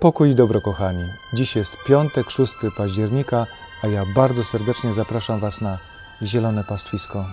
Pokój i dobro, kochani. Dziś jest piątek, 6 października, a ja bardzo serdecznie zapraszam Was na Zielone Pastwisko.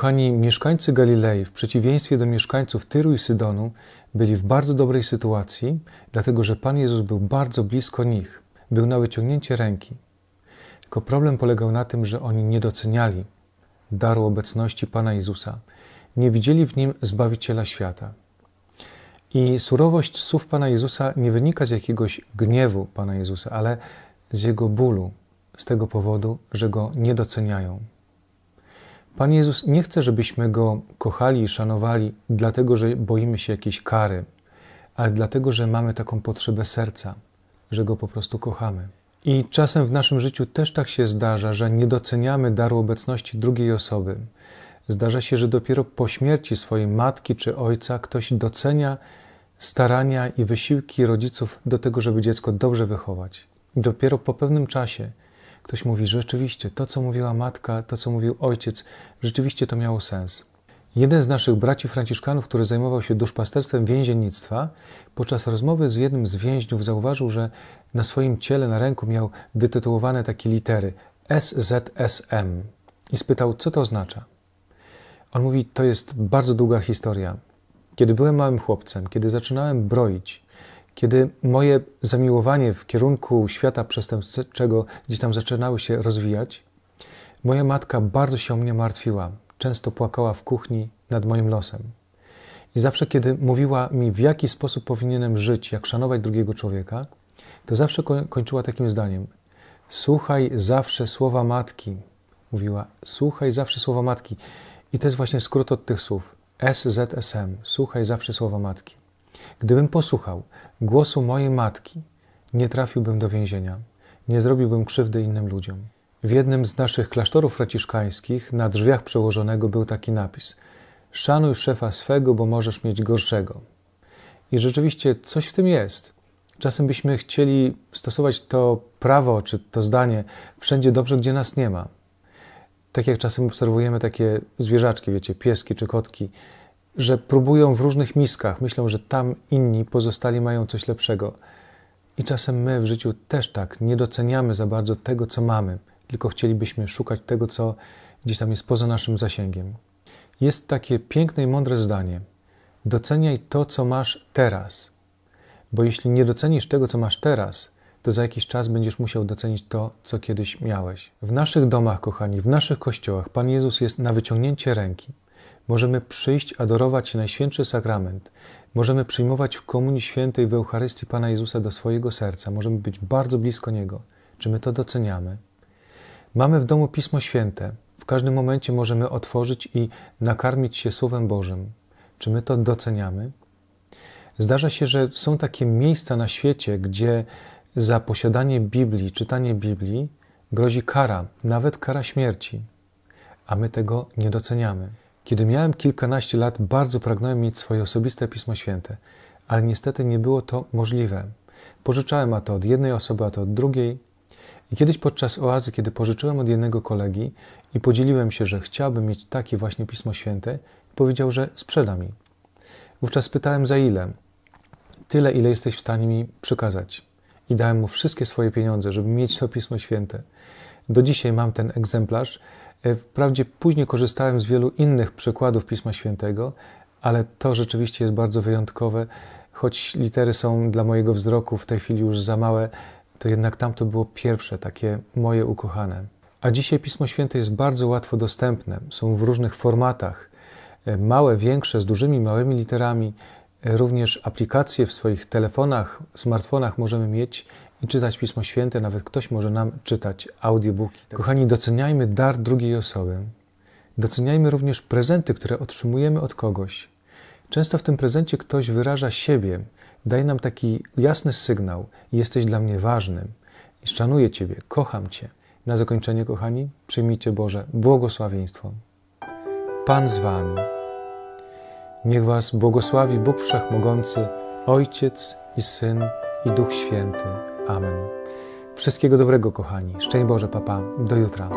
Kochani, mieszkańcy Galilei, w przeciwieństwie do mieszkańców Tyru i Sydonu, byli w bardzo dobrej sytuacji, dlatego że Pan Jezus był bardzo blisko nich, był na wyciągnięcie ręki. Tylko problem polegał na tym, że oni nie doceniali daru obecności Pana Jezusa, nie widzieli w nim Zbawiciela świata. I surowość słów Pana Jezusa nie wynika z jakiegoś gniewu Pana Jezusa, ale z jego bólu, z tego powodu, że go nie doceniają. Pan Jezus nie chce, żebyśmy Go kochali i szanowali, dlatego że boimy się jakiejś kary, ale dlatego, że mamy taką potrzebę serca, że Go po prostu kochamy. I czasem w naszym życiu też tak się zdarza, że nie doceniamy daru obecności drugiej osoby. Zdarza się, że dopiero po śmierci swojej matki czy ojca ktoś docenia starania i wysiłki rodziców do tego, żeby dziecko dobrze wychować. Dopiero po pewnym czasie Ktoś mówi, że rzeczywiście to, co mówiła matka, to, co mówił ojciec, rzeczywiście to miało sens. Jeden z naszych braci franciszkanów, który zajmował się duszpasterstwem więziennictwa, podczas rozmowy z jednym z więźniów zauważył, że na swoim ciele, na ręku miał wytytułowane takie litery SZSM i spytał, co to oznacza. On mówi, to jest bardzo długa historia. Kiedy byłem małym chłopcem, kiedy zaczynałem broić, kiedy moje zamiłowanie w kierunku świata przestępczego gdzieś tam zaczynały się rozwijać, moja matka bardzo się o mnie martwiła. Często płakała w kuchni nad moim losem. I zawsze, kiedy mówiła mi, w jaki sposób powinienem żyć, jak szanować drugiego człowieka, to zawsze kończyła takim zdaniem: Słuchaj zawsze słowa matki. Mówiła: Słuchaj zawsze słowa matki. I to jest właśnie skrót od tych słów: SZSM. Słuchaj zawsze słowa matki. Gdybym posłuchał głosu mojej matki, nie trafiłbym do więzienia, nie zrobiłbym krzywdy innym ludziom. W jednym z naszych klasztorów franciszkańskich na drzwiach przełożonego był taki napis: Szanuj szefa swego, bo możesz mieć gorszego. I rzeczywiście coś w tym jest. Czasem byśmy chcieli stosować to prawo czy to zdanie wszędzie dobrze, gdzie nas nie ma. Tak jak czasem obserwujemy takie zwierzaczki, wiecie, pieski czy kotki, że próbują w różnych miskach, myślą, że tam inni pozostali mają coś lepszego. I czasem my w życiu też tak nie doceniamy za bardzo tego, co mamy, tylko chcielibyśmy szukać tego, co gdzieś tam jest poza naszym zasięgiem. Jest takie piękne i mądre zdanie: doceniaj to, co masz teraz, bo jeśli nie docenisz tego, co masz teraz, to za jakiś czas będziesz musiał docenić to, co kiedyś miałeś. W naszych domach, kochani, w naszych kościołach, Pan Jezus jest na wyciągnięcie ręki. Możemy przyjść, adorować Najświętszy Sakrament. Możemy przyjmować w Komunii Świętej, w Eucharystii Pana Jezusa do swojego serca. Możemy być bardzo blisko Niego. Czy my to doceniamy? Mamy w domu Pismo Święte. W każdym momencie możemy otworzyć i nakarmić się Słowem Bożym. Czy my to doceniamy? Zdarza się, że są takie miejsca na świecie, gdzie za posiadanie Biblii, czytanie Biblii grozi kara, nawet kara śmierci, a my tego nie doceniamy. Kiedy miałem kilkanaście lat, bardzo pragnąłem mieć swoje osobiste Pismo Święte, ale niestety nie było to możliwe. Pożyczałem a to od jednej osoby, a to od drugiej. I kiedyś podczas oazy, kiedy pożyczyłem od jednego kolegi i podzieliłem się, że chciałbym mieć takie właśnie Pismo Święte, powiedział, że sprzeda mi. Wówczas pytałem za ile. Tyle, ile jesteś w stanie mi przekazać. I dałem mu wszystkie swoje pieniądze, żeby mieć to Pismo Święte. Do dzisiaj mam ten egzemplarz, E, wprawdzie później korzystałem z wielu innych przykładów Pisma Świętego, ale to rzeczywiście jest bardzo wyjątkowe. Choć litery są dla mojego wzroku w tej chwili już za małe, to jednak tamto było pierwsze, takie moje ukochane. A dzisiaj Pismo Święte jest bardzo łatwo dostępne. Są w różnych formatach. E, małe, większe, z dużymi, małymi literami. E, również aplikacje w swoich telefonach, smartfonach możemy mieć i czytać Pismo Święte, nawet ktoś może nam czytać audiobooki. Kochani, doceniajmy dar drugiej osoby. Doceniajmy również prezenty, które otrzymujemy od kogoś. Często w tym prezencie ktoś wyraża siebie, daje nam taki jasny sygnał: jesteś dla mnie ważnym, szanuję Ciebie, kocham Cię. Na zakończenie, kochani, przyjmijcie Boże błogosławieństwo. Pan z Wami. Niech Was błogosławi Bóg Wszechmogący, Ojciec i Syn i Duch Święty. Amen. Wszystkiego dobrego, kochani. Szczęść Boże, papa. Do jutra.